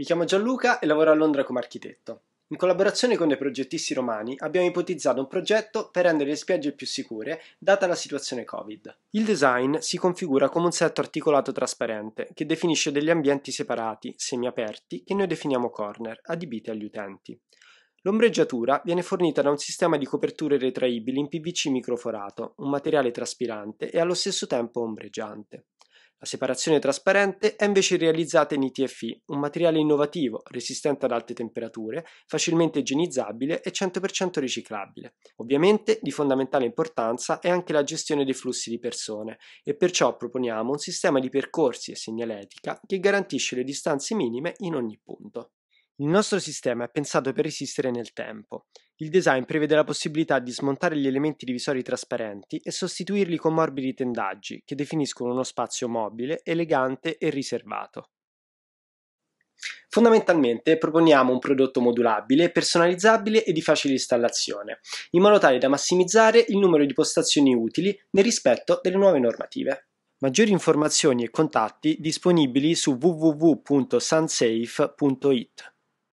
Mi chiamo Gianluca e lavoro a Londra come architetto. In collaborazione con dei progettisti romani abbiamo ipotizzato un progetto per rendere le spiagge più sicure, data la situazione Covid. Il design si configura come un set articolato trasparente che definisce degli ambienti separati, semiaperti, che noi definiamo corner, adibiti agli utenti. L'ombreggiatura viene fornita da un sistema di coperture retraibili in PVC microforato, un materiale traspirante e allo stesso tempo ombreggiante. La separazione trasparente è invece realizzata in ITFI, un materiale innovativo, resistente ad alte temperature, facilmente igienizzabile e 100% riciclabile. Ovviamente di fondamentale importanza è anche la gestione dei flussi di persone e perciò proponiamo un sistema di percorsi e segnaletica che garantisce le distanze minime in ogni punto. Il nostro sistema è pensato per resistere nel tempo. Il design prevede la possibilità di smontare gli elementi divisori trasparenti e sostituirli con morbidi tendaggi che definiscono uno spazio mobile, elegante e riservato. Fondamentalmente proponiamo un prodotto modulabile, personalizzabile e di facile installazione, in modo tale da massimizzare il numero di postazioni utili nel rispetto delle nuove normative. Maggiori informazioni e contatti disponibili su www.sunsafe.it.